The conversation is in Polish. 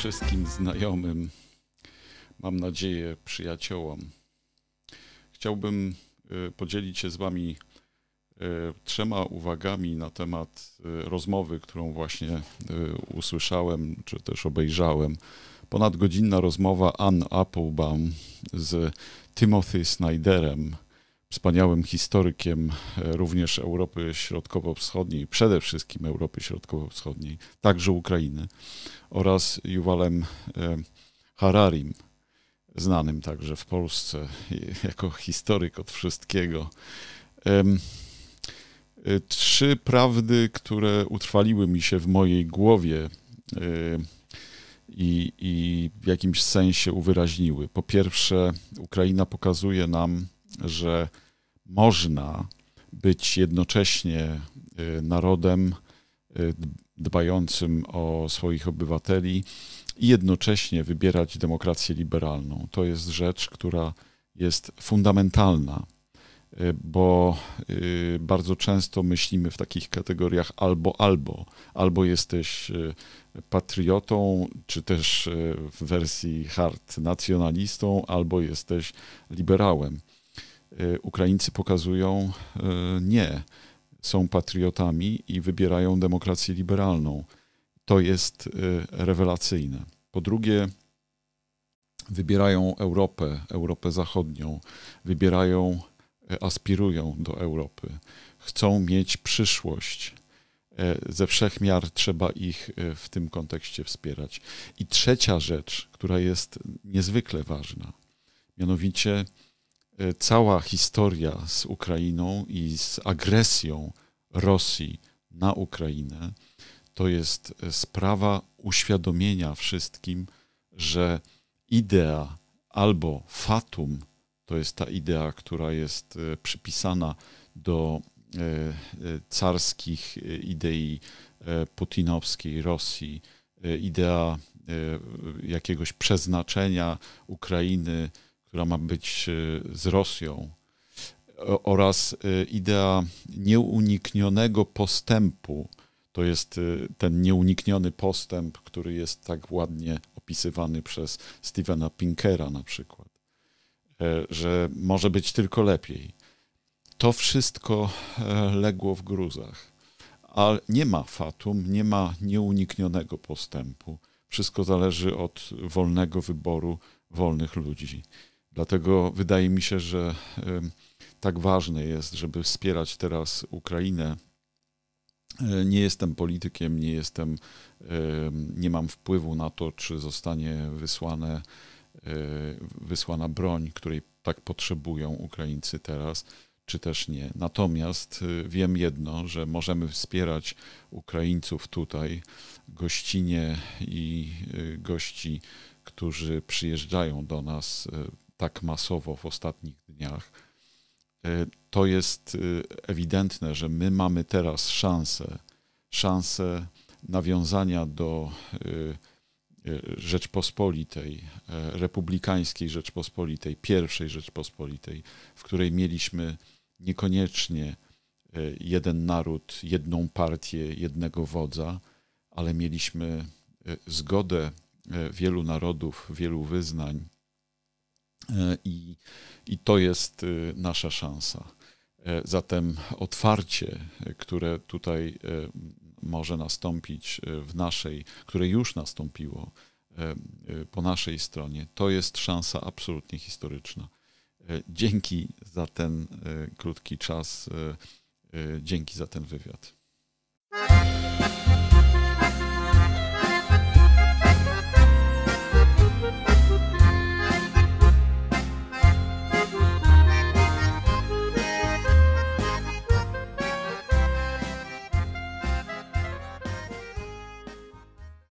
wszystkim znajomym, mam nadzieję przyjaciołom. Chciałbym y, podzielić się z Wami y, trzema uwagami na temat y, rozmowy, którą właśnie usłyszałem czy też obejrzałem. Ponadgodzinna rozmowa Ann Applebaum z Timothy Snyderem wspaniałym historykiem e, również Europy Środkowo-Wschodniej, przede wszystkim Europy Środkowo-Wschodniej, także Ukrainy, oraz Juwalem e, Hararim, znanym także w Polsce jako historyk od wszystkiego. E, trzy prawdy, które utrwaliły mi się w mojej głowie i, i w jakimś sensie uwyraźniły. Po pierwsze, Ukraina pokazuje nam, że można być jednocześnie y, narodem y, dbającym o swoich obywateli i jednocześnie wybierać demokrację liberalną. To jest rzecz, która jest fundamentalna, y, bo bardzo często myślimy w takich kategoriach albo albo. Albo jesteś patriotą, czy też w wersji hard nacjonalistą, albo jesteś liberałem. Y, Ukraińcy pokazują y, nie, są patriotami i wybierają demokrację liberalną. To jest y, rewelacyjne. Po drugie, wybierają Europę, Europę Zachodnią, wybierają, aspirują do Europy, chcą mieć przyszłość. Ze wszech miar trzeba ich w tym kontekście wspierać. I trzecia rzecz, która jest niezwykle ważna, mianowicie E, cała historia z Ukrainą i z agresją Rosji na Ukrainę to jest e, sprawa uświadomienia wszystkim, że idea albo fatum, to jest ta idea, która jest e, przypisana do carskich idei putinowskiej Rosji, idea jakiegoś przeznaczenia Ukrainy która ma być e, z Rosją, oraz e, idea nieuniknionego postępu. To jest e, ten nieunikniony postęp, który jest tak ładnie opisywany przez Stevena Pinkera na przykład, że może być tylko lepiej. To wszystko legło w gruzach, ale nie ma fatum, nie ma nieuniknionego postępu. Wszystko zależy od wolnego wyboru wolnych ludzi. Dlatego wydaje mi się, że tak ważne jest, żeby wspierać teraz Ukrainę. E, nie jestem politykiem, nie jestem, nie mam wpływu na to, czy zostanie wysłane, e, wysłana broń, której tak potrzebują Ukraińcy teraz, czy też nie. Natomiast e, wiem jedno, że możemy wspierać Ukraińców tutaj, gościnie i gości, którzy przyjeżdżają do nas tak masowo w ostatnich dniach, e, to jest e, ewidentne, że my mamy teraz szansę, szansę nawiązania do e, Rzeczpospolitej, republikańskiej Rzeczpospolitej, pierwszej Rzeczpospolitej, w której mieliśmy niekoniecznie jeden naród, jedną partię, jednego wodza, ale mieliśmy zgodę wielu narodów, wielu wyznań, E, i, i to jest e, nasza szansa. E, zatem otwarcie, które tutaj może nastąpić w naszej, które już nastąpiło po naszej stronie, to jest szansa absolutnie historyczna. Dzięki za ten krótki czas, dzięki za ten wywiad.